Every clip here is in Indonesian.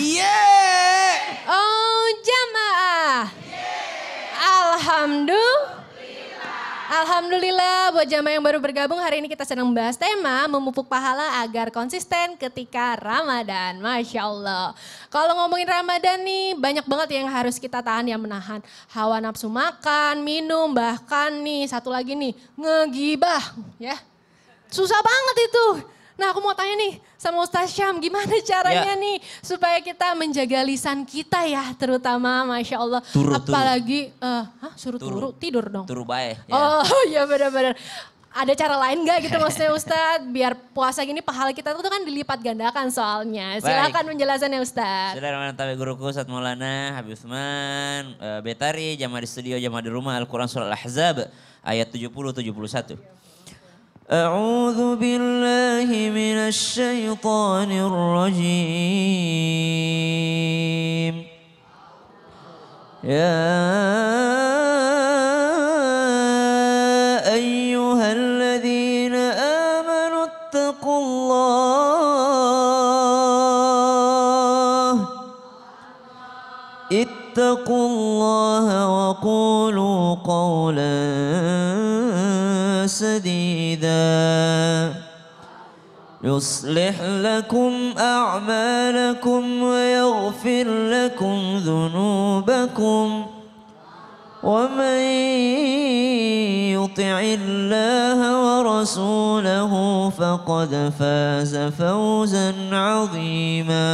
Yeah. Oh jamaah. Alhamdulillah. Alhamdulillah buat jamaah yang baru bergabung hari ini kita sedang membahas tema memupuk pahala agar konsisten ketika Ramadan. Masya Allah. Kalau ngomongin Ramadan nih banyak banget yang harus kita tahan yang menahan. Hawa nafsu makan, minum, bahkan nih satu lagi nih ngegibah ya. Susah banget itu Nah aku mau tanya nih sama Ustaz Syam gimana caranya ya. nih supaya kita menjaga lisan kita ya terutama Masya Allah. Turu, Apalagi turu. Uh, eh, hah, suruh turu. turu tidur dong. Turu bae. Ya. Oh iya benar-benar. Ada cara lain gak gitu maksudnya Ustadz? Biar puasa gini pahala kita tuh kan dilipat gandakan soalnya. Silakan penjelasannya Ustadz. Saudara Mantabe Guruku, Ustadz Maulana, Habib Usman, eh, Betari, jamaah di studio, jamaah di rumah, Al-Quran Surah Al-Ahzab ayat 70-71. أعوذ بالله من الشيطان الرجيم يا أيها الذين آمنوا اتقوا الله اتقوا الله وقولوا قولا سديدا يصلح لكم أعمالكم ويغفر لكم ذنوبكم ومن يطع الله ورسوله فقد فاز فوزا عظيما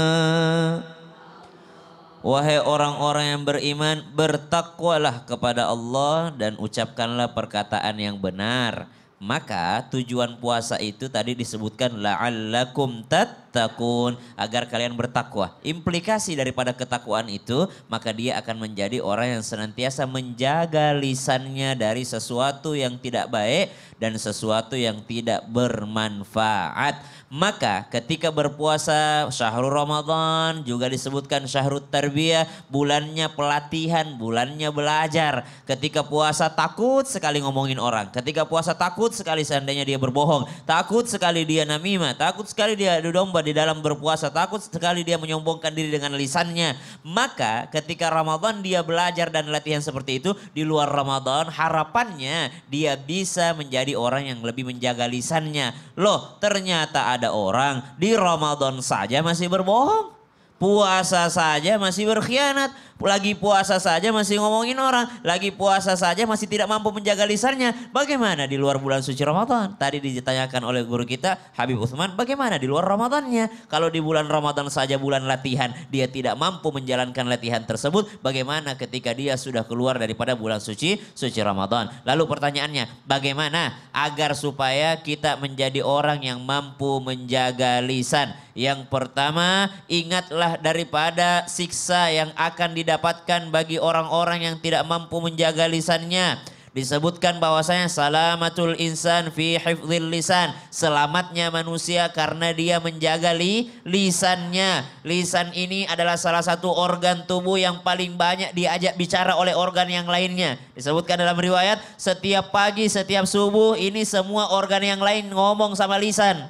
Wahai orang-orang yang beriman, bertakwalah kepada Allah dan ucapkanlah perkataan yang benar maka tujuan puasa itu tadi disebutkan la'allakum tat takun agar kalian bertakwa. Implikasi daripada ketakwaan itu, maka dia akan menjadi orang yang senantiasa menjaga lisannya dari sesuatu yang tidak baik dan sesuatu yang tidak bermanfaat. Maka ketika berpuasa syahrul Ramadan juga disebutkan syahrul tarbiyah, bulannya pelatihan, bulannya belajar. Ketika puasa takut sekali ngomongin orang, ketika puasa takut sekali seandainya dia berbohong, takut sekali dia namimah, takut sekali dia adu domba, di dalam berpuasa. Takut sekali dia menyombongkan diri dengan lisannya. Maka ketika Ramadan dia belajar dan latihan seperti itu. Di luar Ramadan harapannya dia bisa menjadi orang yang lebih menjaga lisannya. Loh ternyata ada orang di Ramadan saja masih berbohong. Puasa saja masih berkhianat lagi puasa saja masih ngomongin orang. Lagi puasa saja masih tidak mampu menjaga lisannya. Bagaimana di luar bulan suci Ramadan? Tadi ditanyakan oleh guru kita Habib Utsman, bagaimana di luar Ramadannya? Kalau di bulan Ramadan saja bulan latihan, dia tidak mampu menjalankan latihan tersebut, bagaimana ketika dia sudah keluar daripada bulan suci suci Ramadan? Lalu pertanyaannya, bagaimana agar supaya kita menjadi orang yang mampu menjaga lisan? Yang pertama, ingatlah daripada siksa yang akan di didapatkan bagi orang-orang yang tidak mampu menjaga lisannya. Disebutkan bahwasanya salamatul insan fi hifdzil lisan. Selamatnya manusia karena dia menjaga li, lisannya. Lisan ini adalah salah satu organ tubuh yang paling banyak diajak bicara oleh organ yang lainnya. Disebutkan dalam riwayat setiap pagi, setiap subuh ini semua organ yang lain ngomong sama lisan.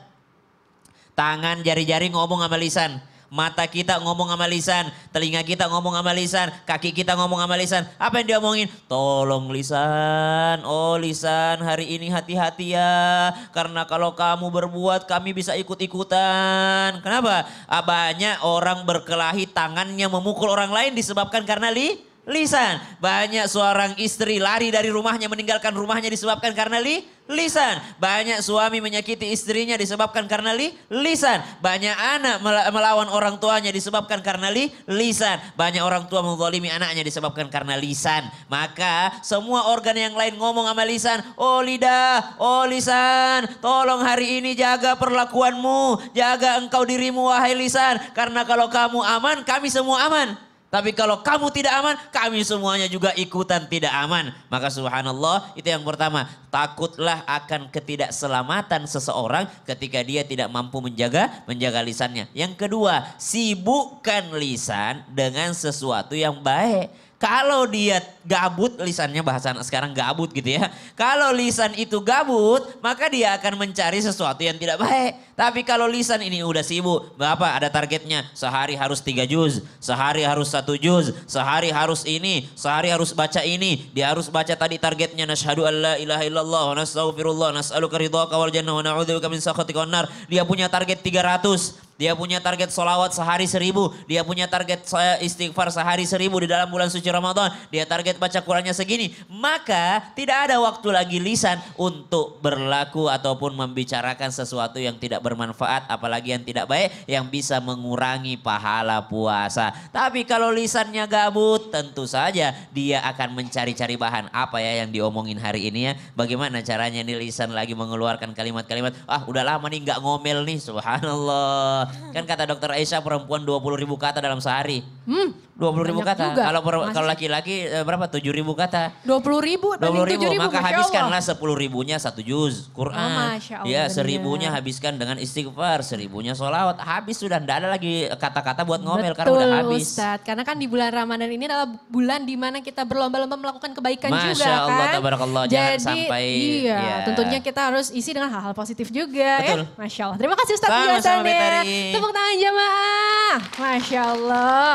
Tangan, jari-jari ngomong sama lisan Mata kita ngomong sama lisan, telinga kita ngomong sama lisan, kaki kita ngomong sama lisan. Apa yang diomongin? Tolong lisan, oh lisan hari ini hati-hati ya. Karena kalau kamu berbuat kami bisa ikut-ikutan. Kenapa? Ah, banyak orang berkelahi tangannya memukul orang lain disebabkan karena li lisan. Banyak seorang istri lari dari rumahnya meninggalkan rumahnya disebabkan karena li lisan. Banyak suami menyakiti istrinya disebabkan karena li lisan. Banyak anak melawan orang tuanya disebabkan karena li lisan. Banyak orang tua menzalimi anaknya disebabkan karena lisan. Maka semua organ yang lain ngomong sama lisan, "Oh lidah, oh lisan, tolong hari ini jaga perlakuanmu, jaga engkau dirimu wahai lisan, karena kalau kamu aman, kami semua aman." Tapi kalau kamu tidak aman, kami semuanya juga ikutan tidak aman. Maka subhanallah, itu yang pertama. Takutlah akan ketidakselamatan seseorang ketika dia tidak mampu menjaga menjaga lisannya. Yang kedua, sibukkan lisan dengan sesuatu yang baik kalau dia gabut, lisannya bahasa anak sekarang gabut gitu ya. Kalau lisan itu gabut, maka dia akan mencari sesuatu yang tidak baik. Tapi kalau lisan ini udah sibuk, berapa ada targetnya? Sehari harus tiga juz, sehari harus satu juz, sehari harus ini, sehari harus baca ini. Dia harus baca tadi targetnya. Nashadu an la ilaha illallah, wa nastaghfirullah, nas'aluka ridhaka wal jannah, wa na'udzubika min sakhatika nar. Dia punya target 300 dia punya target solawat sehari seribu. Dia punya target istighfar sehari seribu di dalam bulan suci Ramadan. Dia target baca Qurannya segini. Maka tidak ada waktu lagi lisan untuk berlaku ataupun membicarakan sesuatu yang tidak bermanfaat. Apalagi yang tidak baik yang bisa mengurangi pahala puasa. Tapi kalau lisannya gabut tentu saja dia akan mencari-cari bahan. Apa ya yang diomongin hari ini ya. Bagaimana caranya nih lisan lagi mengeluarkan kalimat-kalimat. Ah udah lama nih nggak ngomel nih subhanallah kan kata dokter Aisyah perempuan 20 ribu kata dalam sehari. Hmm dua puluh ribu kata. Kalau kalau laki-laki eh, berapa? Tujuh ribu kata. Dua puluh ribu. Dua puluh ribu. ribu. Maka habiskanlah sepuluh ribunya satu juz Quran. Oh, Masya Allah, ya seribunya habiskan dengan istighfar, seribunya sholawat. Habis sudah, tidak ada lagi kata-kata buat ngomel Betul, karena udah habis. Ustaz. Karena kan di bulan Ramadan ini adalah bulan dimana kita berlomba-lomba melakukan kebaikan Masya juga Allah, kan. Masya Allah, tabarakallah. Jangan Jadi, sampai. Iya, ya. tentunya kita harus isi dengan hal-hal positif juga ya. Betul. ya. Masya Allah. Terima kasih Ustaz penjelasannya. Tepuk tangan jemaah. Masya Allah.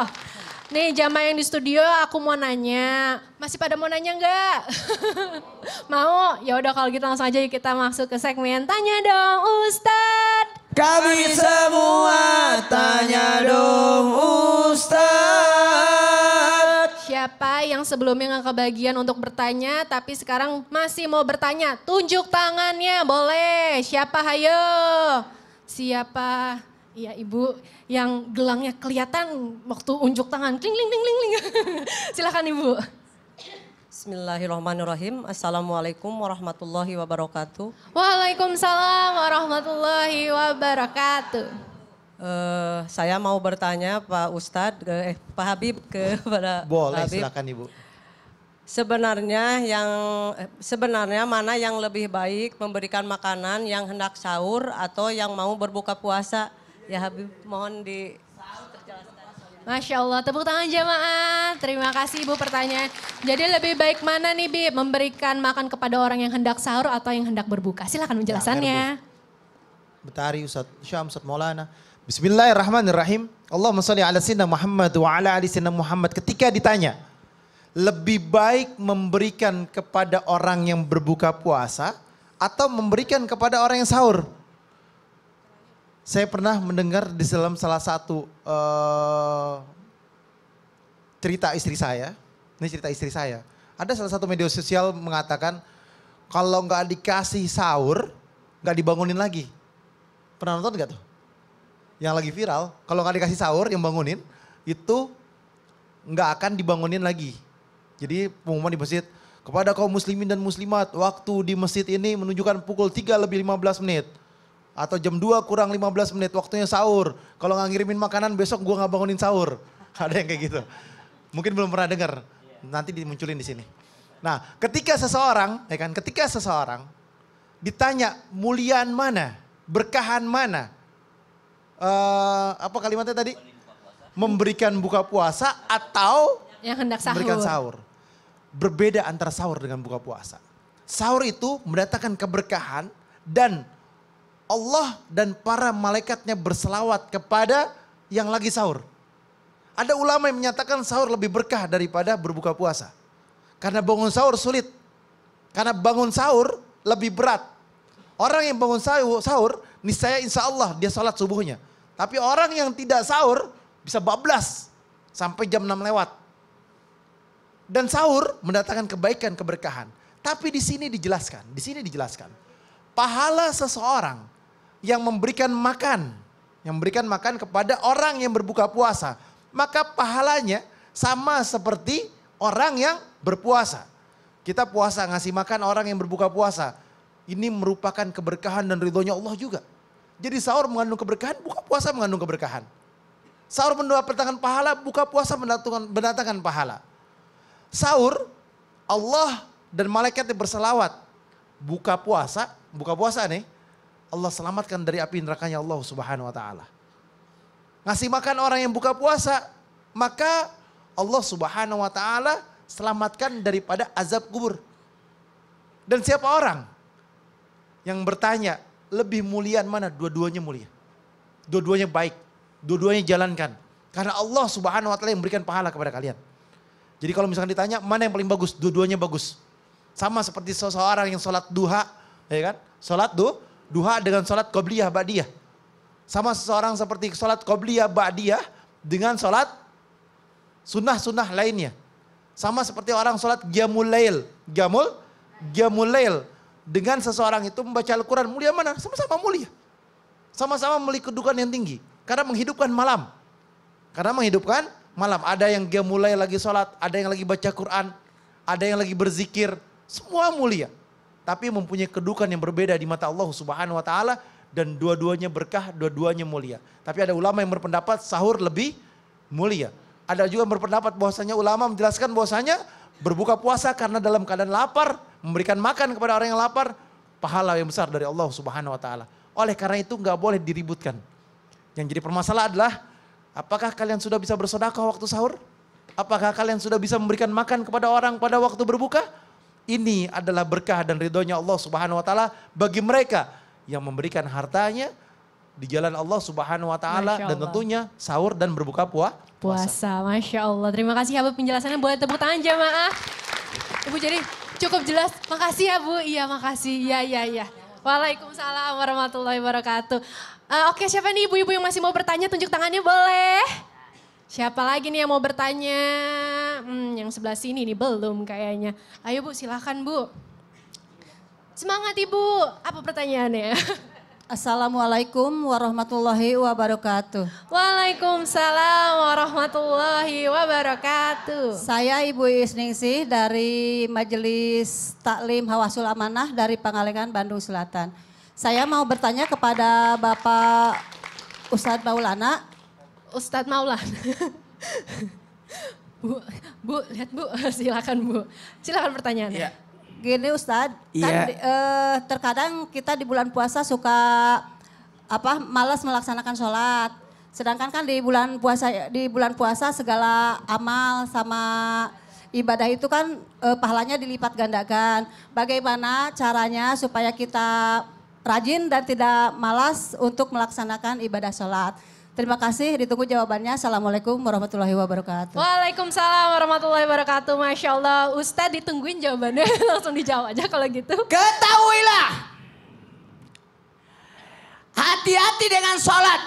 Nih jama yang di studio aku mau nanya. Masih pada mau nanya nggak? mau? Ya udah kalau gitu langsung aja yuk kita masuk ke segmen Tanya Dong Ustad. Kami semua tanya dong Ustad. Siapa yang sebelumnya nggak kebagian untuk bertanya tapi sekarang masih mau bertanya? Tunjuk tangannya boleh. Siapa hayo? Siapa? Iya ibu yang gelangnya kelihatan waktu unjuk tangan ling ling ling ling. Silakan ibu. Bismillahirrahmanirrahim. Assalamualaikum warahmatullahi wabarakatuh. Waalaikumsalam warahmatullahi wabarakatuh. Uh, saya mau bertanya Pak Ustadz, eh, Pak Habib kepada Boleh, Habib. silakan Ibu. Sebenarnya yang eh, sebenarnya mana yang lebih baik memberikan makanan yang hendak sahur atau yang mau berbuka puasa? Ya Habib mohon di Masya Allah, tepuk tangan jemaah. Terima kasih Ibu pertanyaan. Jadi lebih baik mana nih Bi, memberikan makan kepada orang yang hendak sahur atau yang hendak berbuka? Silahkan menjelaskannya. Ya, Betari Ustaz Syam, Ustaz Maulana. Bismillahirrahmanirrahim. Allahumma salli ala sinna Muhammad wa ala ali sinna Muhammad. Ketika ditanya, lebih baik memberikan kepada orang yang berbuka puasa atau memberikan kepada orang yang sahur? Saya pernah mendengar di dalam salah satu uh, cerita istri saya, ini cerita istri saya. Ada salah satu media sosial mengatakan kalau nggak dikasih sahur nggak dibangunin lagi. Pernah nonton nggak tuh? Yang lagi viral, kalau nggak dikasih sahur yang bangunin itu nggak akan dibangunin lagi. Jadi pengumuman di masjid kepada kaum muslimin dan muslimat waktu di masjid ini menunjukkan pukul 3 lebih 15 menit. Atau jam 2 kurang 15 menit waktunya sahur. Kalau nggak ngirimin makanan besok gue nggak bangunin sahur. Ada yang kayak gitu. Mungkin belum pernah dengar. Nanti dimunculin di sini. Nah, ketika seseorang, ya kan, ketika seseorang ditanya mulian mana, berkahan mana, uh, apa kalimatnya tadi? Memberikan buka puasa atau yang hendak sahur. Memberikan sahur. Berbeda antara sahur dengan buka puasa. Sahur itu mendatangkan keberkahan dan Allah dan para malaikatnya berselawat kepada yang lagi sahur. Ada ulama yang menyatakan sahur lebih berkah daripada berbuka puasa. Karena bangun sahur sulit. Karena bangun sahur lebih berat. Orang yang bangun sahur, niscaya insya Allah dia sholat subuhnya. Tapi orang yang tidak sahur bisa bablas sampai jam 6 lewat. Dan sahur mendatangkan kebaikan, keberkahan. Tapi di sini dijelaskan, di sini dijelaskan. Pahala seseorang yang memberikan makan, yang memberikan makan kepada orang yang berbuka puasa, maka pahalanya sama seperti orang yang berpuasa. Kita puasa ngasih makan orang yang berbuka puasa. Ini merupakan keberkahan dan ridhonya Allah juga. Jadi sahur mengandung keberkahan, buka puasa mengandung keberkahan. Sahur mendatangkan pahala, buka puasa mendatangkan, mendatangkan pahala. Sahur, Allah dan malaikat yang berselawat. Buka puasa, buka puasa nih, Allah selamatkan dari api nerakanya Allah Subhanahu wa taala. Ngasih makan orang yang buka puasa, maka Allah Subhanahu wa taala selamatkan daripada azab kubur. Dan siapa orang yang bertanya, lebih mulia mana? Dua-duanya mulia. Dua-duanya baik. Dua-duanya jalankan. Karena Allah subhanahu wa ta'ala yang memberikan pahala kepada kalian. Jadi kalau misalkan ditanya mana yang paling bagus? Dua-duanya bagus. Sama seperti seseorang yang sholat duha. Ya kan? Sholat duha, duha dengan sholat qobliyah ba'diyah. Sama seseorang seperti sholat qobliyah ba'diyah dengan sholat sunnah-sunnah lainnya. Sama seperti orang sholat giamul lail. Giamul? Giamul lail. Dengan seseorang itu membaca Al-Quran mulia mana? Sama-sama mulia. Sama-sama memiliki kedudukan yang tinggi. Karena menghidupkan malam. Karena menghidupkan malam. Ada yang giamul lail lagi sholat. Ada yang lagi baca Quran. Ada yang lagi berzikir. Semua mulia tapi mempunyai kedudukan yang berbeda di mata Allah Subhanahu wa taala dan dua-duanya berkah, dua-duanya mulia. Tapi ada ulama yang berpendapat sahur lebih mulia. Ada juga yang berpendapat bahwasanya ulama menjelaskan bahwasanya berbuka puasa karena dalam keadaan lapar memberikan makan kepada orang yang lapar pahala yang besar dari Allah Subhanahu wa taala. Oleh karena itu nggak boleh diributkan. Yang jadi permasalahan adalah apakah kalian sudah bisa bersedekah waktu sahur? Apakah kalian sudah bisa memberikan makan kepada orang pada waktu berbuka? Ini adalah berkah dan ridhonya Allah Subhanahu wa taala bagi mereka yang memberikan hartanya di jalan Allah Subhanahu wa taala dan tentunya sahur dan berbuka puasa. Puasa, Masya Allah. Terima kasih Abu penjelasannya. Boleh tepuk tangan jamaah. Ibu jadi cukup jelas. Makasih ya Bu. Iya makasih. Iya, iya, iya. Waalaikumsalam warahmatullahi wabarakatuh. Uh, Oke okay, siapa nih ibu-ibu yang masih mau bertanya tunjuk tangannya boleh. Siapa lagi nih yang mau bertanya? hmm, yang sebelah sini nih belum kayaknya. Ayo Bu silahkan Bu. Semangat Ibu. Apa pertanyaannya? Assalamualaikum warahmatullahi wabarakatuh. Waalaikumsalam warahmatullahi wabarakatuh. Saya Ibu Isningsih dari Majelis Taklim Hawasul Amanah dari Pangalengan, Bandung Selatan. Saya mau bertanya kepada Bapak Ustadz Maulana. Ustadz Maulana. Bu, Bu, lihat Bu, silakan Bu. Silakan pertanyaannya. Ya. Gini Ustadz, ya. kan iya. eh, terkadang kita di bulan puasa suka apa malas melaksanakan sholat. Sedangkan kan di bulan puasa di bulan puasa segala amal sama ibadah itu kan eh, pahalanya dilipat gandakan. Bagaimana caranya supaya kita rajin dan tidak malas untuk melaksanakan ibadah sholat? Terima kasih, ditunggu jawabannya. Assalamualaikum warahmatullahi wabarakatuh. Waalaikumsalam warahmatullahi wabarakatuh. Masya Allah, Ustaz ditungguin jawabannya, langsung dijawab aja kalau gitu. Ketahuilah, hati-hati dengan sholat.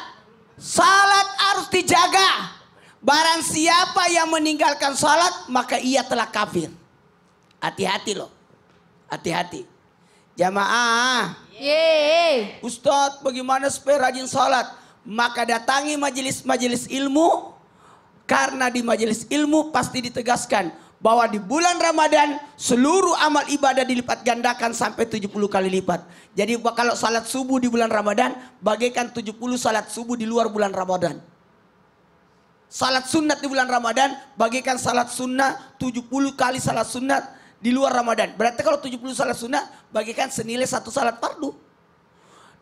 Sholat harus dijaga. Barang siapa yang meninggalkan sholat, maka ia telah kafir. Hati-hati loh, hati-hati. Jamaah, Yeay. Ustaz, bagaimana supaya rajin sholat? maka datangi majelis-majelis ilmu karena di majelis ilmu pasti ditegaskan bahwa di bulan Ramadan seluruh amal ibadah dilipat gandakan sampai 70 kali lipat. Jadi kalau salat subuh di bulan Ramadan bagaikan 70 salat subuh di luar bulan Ramadan. Salat sunat di bulan Ramadan bagaikan salat sunnah 70 kali salat sunat di luar Ramadan. Berarti kalau 70 salat sunat bagaikan senilai satu salat fardu.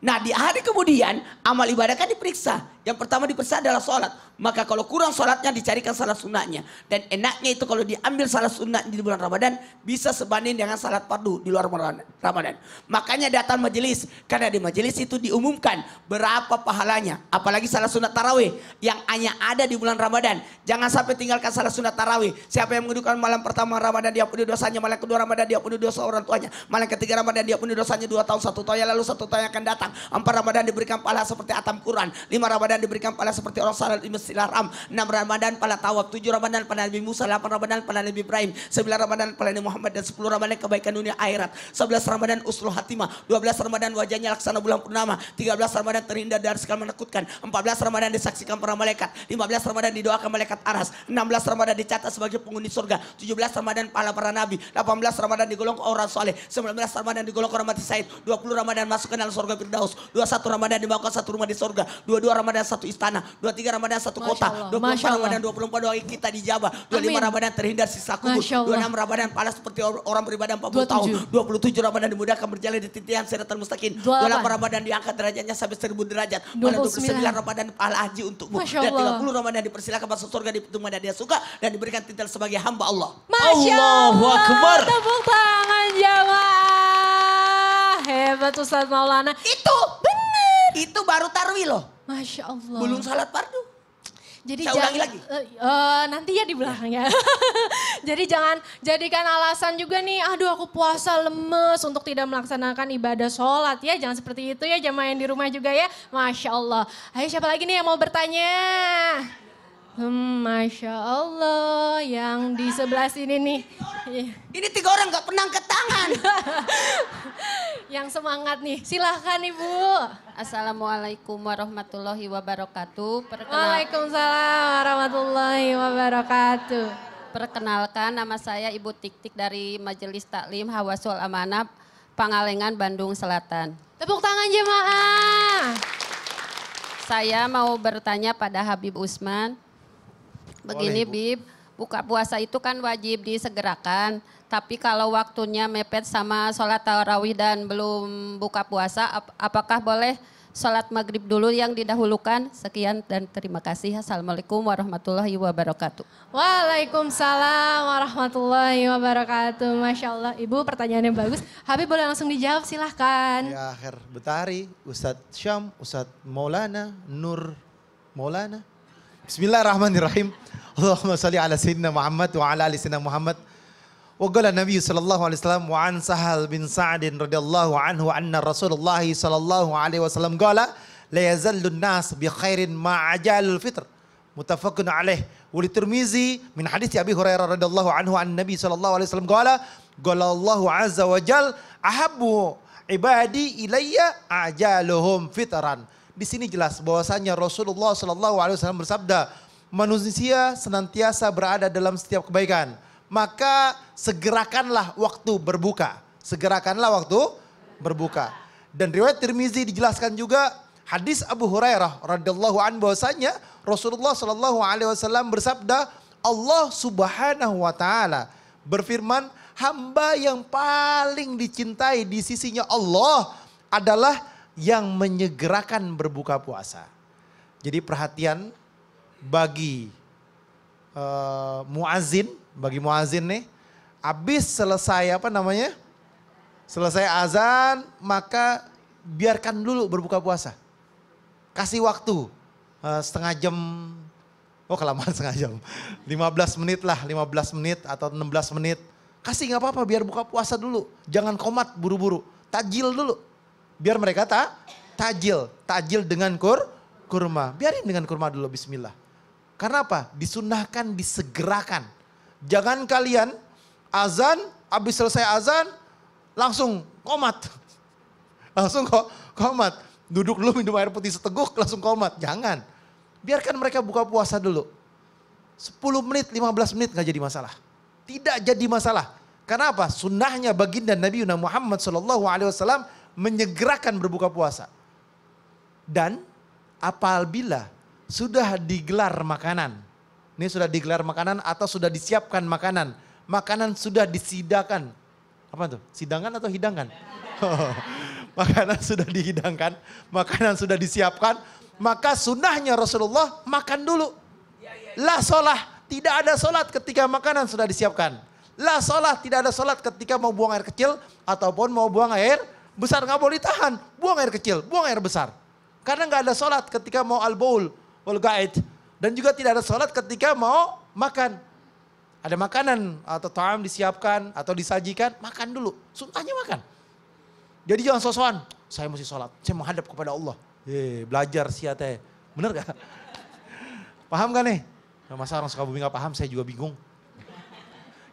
Nah di hari kemudian amal ibadah kan diperiksa. Yang pertama diperiksa adalah sholat. Maka kalau kurang sholatnya dicarikan salah sunnahnya. Dan enaknya itu kalau diambil salah sunnah di bulan Ramadan. Bisa sebanding dengan salat fardu di luar Ramadan. Makanya datang majelis. Karena di majelis itu diumumkan berapa pahalanya. Apalagi salah sunnah tarawih. Yang hanya ada di bulan Ramadan. Jangan sampai tinggalkan salah sunnah tarawih. Siapa yang mendudukan malam pertama Ramadan dia punya dosanya. Malam kedua Ramadan dia punya dosa orang tuanya. Malam ketiga Ramadan dia punya dosanya dua tahun satu tahun. Lalu satu tahun yang akan datang. Empat Ramadan diberikan pahala seperti atam Quran. Lima Ramadan diberikan pahala seperti orang salat di Masjidil Haram. Enam Ramadan pahala tawab Tujuh Ramadan pahala Nabi Musa. Delapan Ramadan pahala Nabi Ibrahim. Sembilan Ramadan pahala Nabi Muhammad. Dan sepuluh Ramadan kebaikan dunia akhirat. Sebelas Ramadan usul hatimah. Dua belas Ramadan wajahnya laksana bulan purnama. Tiga belas Ramadan terhindar dari segala menakutkan. Empat belas Ramadan disaksikan para malaikat. Lima belas Ramadan didoakan malaikat aras. Enam belas Ramadan dicatat sebagai penghuni surga. Tujuh belas Ramadan pahala para nabi. Delapan belas Ramadan digolong orang soleh. Sembilan belas Ramadan digolong orang mati syahid. Dua puluh Ramadan masuk ke dalam surga firdaus. Firdaus. Dua satu Ramadan bawah satu rumah di surga. Dua dua Ramadan satu istana. Dua tiga Ramadan satu kota. Dua puluh empat Ramadan dua puluh empat doa kita dijawab Dua lima Ramadan terhindar sisa kubur. Dua enam Ramadan panas seperti orang beribadah empat puluh tahun. Dua puluh tujuh Ramadan dimudahkan berjalan di titian siratan mustaqim. Dua delapan Ramadan diangkat derajatnya sampai seribu derajat. Dua puluh sembilan Ramadan pahala haji untukmu. Dan tiga puluh Ramadan dipersilakan masuk surga di pintu mana dia suka dan diberikan titel sebagai hamba Allah. Allah. Allahu Akbar. Tepuk tangan jamaah hebat Ustadz Maulana. Itu. benar, Itu baru tarwi loh. Masya Allah. Belum salat fardu. Jadi Saya jangan, lagi. Uh, uh, nanti ya di belakang ya. Jadi jangan jadikan alasan juga nih, aduh aku puasa lemes untuk tidak melaksanakan ibadah sholat ya. Jangan seperti itu ya jamaah yang di rumah juga ya. Masya Allah. Ayo siapa lagi nih yang mau bertanya? Hmm, Masya Allah, yang di sebelah sini nih. Ini tiga orang gak pernah ke tangan. yang semangat nih, silahkan Ibu. Assalamualaikum warahmatullahi wabarakatuh. Perkenal... Waalaikumsalam warahmatullahi wabarakatuh. Perkenalkan nama saya Ibu Tiktik dari Majelis Taklim Hawasul Amanah Pangalengan, Bandung Selatan. Tepuk tangan jemaah. Saya mau bertanya pada Habib Usman, Begini Boleh, Bib, buka puasa itu kan wajib disegerakan. Tapi kalau waktunya mepet sama sholat tarawih dan belum buka puasa, ap apakah boleh sholat maghrib dulu yang didahulukan. Sekian dan terima kasih. Assalamualaikum warahmatullahi wabarakatuh. Waalaikumsalam warahmatullahi wabarakatuh. Masya Allah, Ibu pertanyaannya bagus. Habib boleh langsung dijawab silahkan. Ya akhir betari, Ustadz Syam, Ustadz Maulana, Nur Maulana. بسم الله الرحمن الرحيم اللهم صل على سيدنا محمد وعلى ال سيدنا محمد وقال النبي صلى الله عليه وسلم وعن سهل بن سعد رضي الله عنه أن رسول الله صلى الله عليه وسلم قال لا يزال الناس بخير ما عجال الفطر متفق عليه وللترمذي من حديث أبي هريرة رضي الله عنه عن النبي صلى الله عليه وسلم قال قال الله عز وجل أحب عبادي إلي أعجالهم فطرا Di sini jelas bahwasanya Rasulullah Shallallahu Alaihi Wasallam bersabda, manusia senantiasa berada dalam setiap kebaikan. Maka segerakanlah waktu berbuka. Segerakanlah waktu berbuka. Dan riwayat Tirmizi dijelaskan juga hadis Abu Hurairah radhiyallahu an bahwasanya Rasulullah Shallallahu alaihi wasallam bersabda, Allah Subhanahu wa taala berfirman, hamba yang paling dicintai di sisinya Allah adalah yang menyegerakan berbuka puasa. Jadi perhatian bagi uh, eh, muazin, bagi muazin nih, habis selesai apa namanya? Selesai azan, maka biarkan dulu berbuka puasa. Kasih waktu uh, setengah jam Oh kelamaan setengah jam. 15 menit lah, 15 menit atau 16 menit. Kasih nggak apa-apa biar buka puasa dulu. Jangan komat buru-buru. Tajil dulu. Biar mereka tak tajil, tajil dengan kur, kurma. Biarin dengan kurma dulu bismillah. Karena apa? Disunahkan, disegerakan. Jangan kalian azan, habis selesai azan, langsung komat. Langsung kok komat. Duduk dulu minum air putih seteguk, langsung komat. Jangan. Biarkan mereka buka puasa dulu. 10 menit, 15 menit gak jadi masalah. Tidak jadi masalah. Karena apa? Sunnahnya baginda Nabi Muhammad saw menyegerakan berbuka puasa. Dan apabila sudah digelar makanan, ini sudah digelar makanan atau sudah disiapkan makanan, makanan sudah disidakan. Apa tuh? Sidangan atau hidangan oh, makanan sudah dihidangkan, makanan sudah disiapkan, maka sunnahnya Rasulullah makan dulu. Lah sholah, tidak ada sholat ketika makanan sudah disiapkan. Lah sholat, tidak ada sholat ketika mau buang air kecil ataupun mau buang air Besar nggak boleh tahan. Buang air kecil, buang air besar. Karena nggak ada sholat ketika mau al-baul, wal gaid. Dan juga tidak ada sholat ketika mau makan. Ada makanan atau ta'am disiapkan atau disajikan, makan dulu. Sunnahnya makan. Jadi jangan sosokan, saya mesti sholat, saya menghadap kepada Allah. Eh, belajar siate. Bener gak? Paham gak nih? masa orang Sukabumi gak paham, saya juga bingung.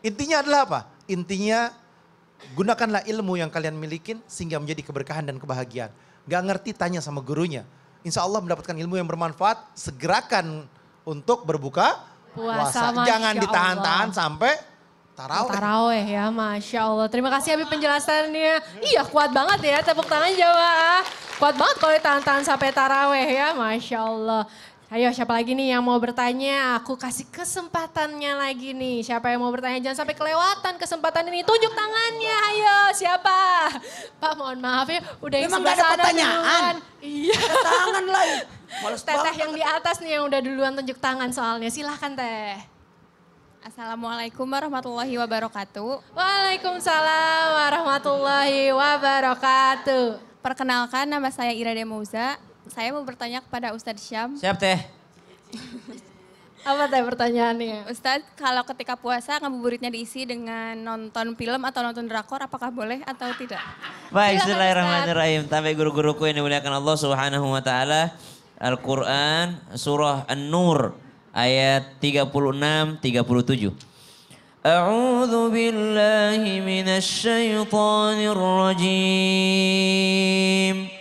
Intinya adalah apa? Intinya Gunakanlah ilmu yang kalian milikin sehingga menjadi keberkahan dan kebahagiaan. Gak ngerti tanya sama gurunya. Insya Allah mendapatkan ilmu yang bermanfaat, segerakan untuk berbuka puasa. puasa. Jangan ditahan-tahan sampai taraweh. Taraweh ya, Masya Allah. Terima kasih Abi penjelasannya. Iya kuat banget ya, tepuk tangan jawa. Kuat banget kalau ditahan-tahan sampai taraweh ya, Masya Allah. Ayo siapa lagi nih yang mau bertanya? Aku kasih kesempatannya lagi nih. Siapa yang mau bertanya? Jangan sampai kelewatan kesempatan ini. Tunjuk tangannya, ayo siapa? Pak mohon maaf ya, udah Memang yang ada pertanyaan. Iya. Tangan lah. Males Teteh yang di atas nih yang udah duluan tunjuk tangan soalnya. Silahkan Teh. Assalamualaikum warahmatullahi wabarakatuh. Waalaikumsalam warahmatullahi wabarakatuh. Perkenalkan nama saya Ira Demouza saya mau bertanya kepada Ustadz Syam. Siap teh. Apa teh pertanyaannya? Ustadz, kalau ketika puasa ngabuburitnya diisi dengan nonton film atau nonton drakor, apakah boleh atau tidak? Baik, Bismillahirrahmanirrahim. Tapi guru-guruku yang dimuliakan Allah Subhanahu wa taala. Al-Qur'an surah An-Nur ayat 36 37. أعوذ billahi من الشيطان rajim.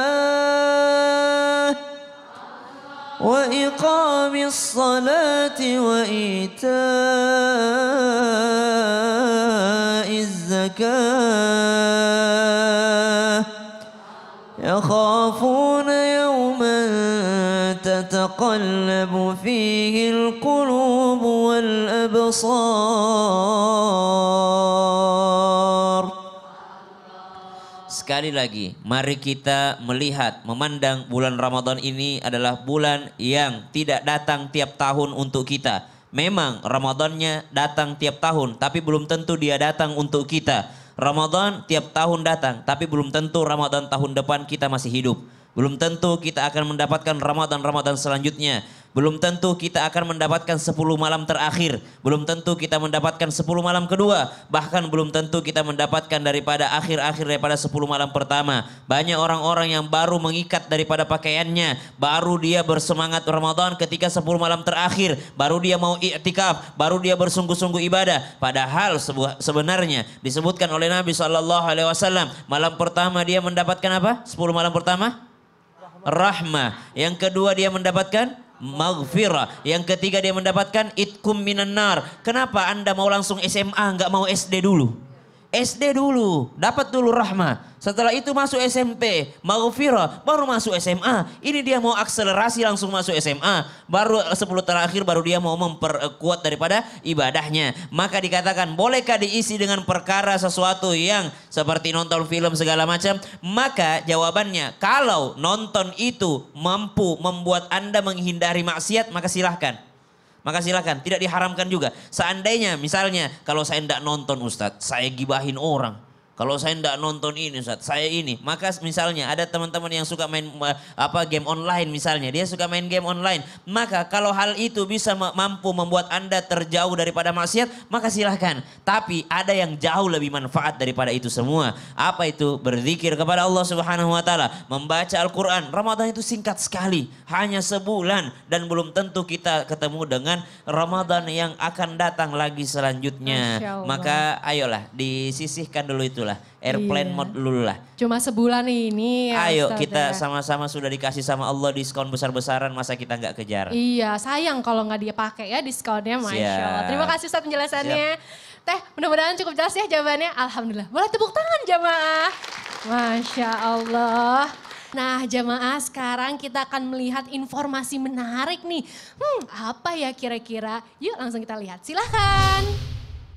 الصلاة وإيتاء الزكاة يخافون يوما تتقلب فيه القلوب والأبصار Sekali lagi, mari kita melihat, memandang bulan Ramadan ini adalah bulan yang tidak datang tiap tahun untuk kita. Memang Ramadannya datang tiap tahun, tapi belum tentu dia datang untuk kita. Ramadan tiap tahun datang, tapi belum tentu Ramadan tahun depan kita masih hidup. Belum tentu kita akan mendapatkan Ramadan-Ramadan selanjutnya. Belum tentu kita akan mendapatkan 10 malam terakhir. Belum tentu kita mendapatkan 10 malam kedua. Bahkan belum tentu kita mendapatkan daripada akhir-akhir daripada 10 malam pertama. Banyak orang-orang yang baru mengikat daripada pakaiannya. Baru dia bersemangat Ramadan ketika 10 malam terakhir. Baru dia mau iktikaf, Baru dia bersungguh-sungguh ibadah. Padahal sebenarnya disebutkan oleh Nabi saw malam pertama dia mendapatkan apa? 10 malam pertama rahmah. Yang kedua dia mendapatkan maghfirah. Yang ketiga dia mendapatkan itkum minan nar. Kenapa Anda mau langsung SMA nggak mau SD dulu? SD dulu, dapat dulu rahmah. Setelah itu masuk SMP, mau viral baru masuk SMA. Ini dia mau akselerasi langsung masuk SMA. Baru 10 eh, terakhir baru dia mau memperkuat daripada ibadahnya. Maka dikatakan, bolehkah diisi dengan perkara sesuatu yang seperti nonton film segala macam? Maka jawabannya, kalau nonton itu mampu membuat Anda menghindari maksiat, maka silahkan. Maka silakan, tidak diharamkan juga. Seandainya misalnya kalau saya tidak nonton Ustadz, saya gibahin orang. Kalau saya tidak nonton ini Ustaz, saya ini. Maka misalnya ada teman-teman yang suka main eh, apa game online misalnya, dia suka main game online. Maka kalau hal itu bisa mampu membuat Anda terjauh daripada maksiat, maka silahkan. Tapi ada yang jauh lebih manfaat daripada itu semua. Apa itu? Berzikir kepada Allah Subhanahu wa taala, membaca Al-Qur'an. Ramadan itu singkat sekali, hanya sebulan dan belum tentu kita ketemu dengan Ramadan yang akan datang lagi selanjutnya. Maka ayolah disisihkan dulu itulah lah. Airplane iya. mode dulu lah. Cuma sebulan ini. Ya, Ayo Ustaz kita sama-sama ya. sudah dikasih sama Allah diskon besar-besaran masa kita nggak kejar. Iya sayang kalau nggak dia pakai ya diskonnya Masya Allah. Terima kasih Ustaz penjelasannya. Siap. Teh mudah-mudahan cukup jelas ya jawabannya. Alhamdulillah. Boleh tepuk tangan jamaah. Masya Allah. Nah jamaah sekarang kita akan melihat informasi menarik nih. Hmm apa ya kira-kira? Yuk langsung kita lihat silahkan.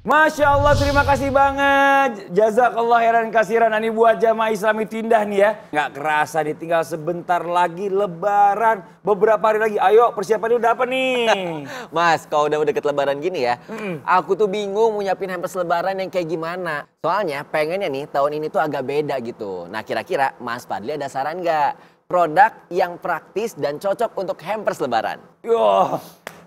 Masya Allah, terima kasih banget. Jazakallah heran kasiran. Nah, ini buat jamaah islami tindah nih ya. Nggak kerasa nih, tinggal sebentar lagi lebaran. Beberapa hari lagi. Ayo, persiapannya udah apa nih? Mas, kalau udah deket lebaran gini ya, mm -mm. aku tuh bingung mau nyiapin hampers lebaran yang kayak gimana. Soalnya pengennya nih, tahun ini tuh agak beda gitu. Nah, kira-kira Mas Padli ada saran nggak? Produk yang praktis dan cocok untuk hampers lebaran. Yo,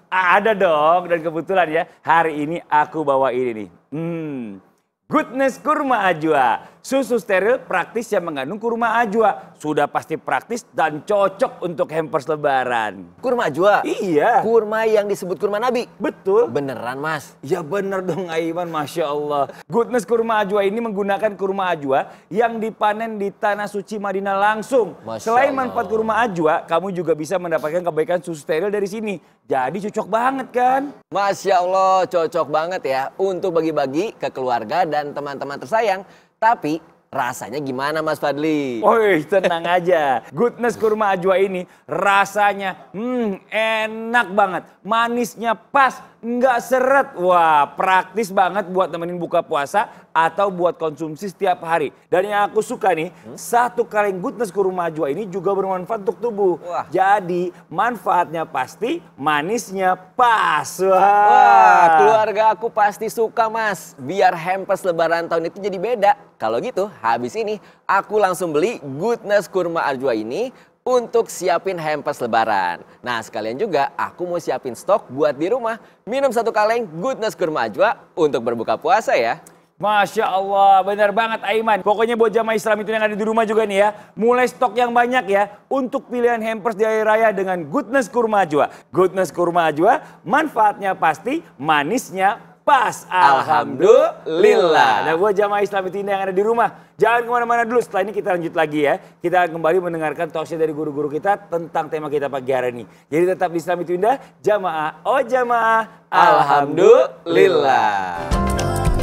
ada dong, dan kebetulan ya, hari ini aku bawa ini nih. Hmm, goodness kurma ajwa. Susu steril praktis yang mengandung kurma ajwa. Sudah pasti praktis dan cocok untuk hampers lebaran. Kurma ajwa? Iya. Kurma yang disebut kurma nabi? Betul. Beneran mas? Ya bener dong Aiman, Masya Allah. Goodness kurma ajwa ini menggunakan kurma ajwa yang dipanen di tanah suci Madinah langsung. Masya Selain Allah. manfaat kurma ajwa, kamu juga bisa mendapatkan kebaikan susu steril dari sini. Jadi cocok banget kan? Masya Allah, cocok banget ya untuk bagi-bagi ke keluarga dan teman-teman tersayang. Tapi rasanya gimana Mas Fadli? Woi tenang aja, goodness kurma ajwa ini rasanya hmm, enak banget, manisnya pas, nggak seret. Wah, praktis banget buat nemenin buka puasa atau buat konsumsi setiap hari. Dan yang aku suka nih, hmm? satu kaleng goodness kurma ajwa ini juga bermanfaat untuk tubuh. Wah. Jadi, manfaatnya pasti, manisnya pas. Wah. Wah, keluarga aku pasti suka, Mas. Biar hampers lebaran tahun itu jadi beda. Kalau gitu, habis ini aku langsung beli goodness kurma ajwa ini untuk siapin hampers lebaran. Nah sekalian juga aku mau siapin stok buat di rumah. Minum satu kaleng goodness kurma ajwa untuk berbuka puasa ya. Masya Allah, benar banget Aiman. Pokoknya buat jamaah Islam itu yang ada di rumah juga nih ya. Mulai stok yang banyak ya. Untuk pilihan hampers di hari raya dengan goodness kurma ajwa. Goodness kurma ajwa, manfaatnya pasti, manisnya pas. Alhamdulillah. Nah buat jamaah Islam Tinda yang ada di rumah, jangan kemana-mana dulu. Setelah ini kita lanjut lagi ya. Kita kembali mendengarkan tausiah dari guru-guru kita tentang tema kita pagi hari ini. Jadi tetap di Islam indah, jamaah oh jamaah. Alhamdulillah. Alhamdulillah.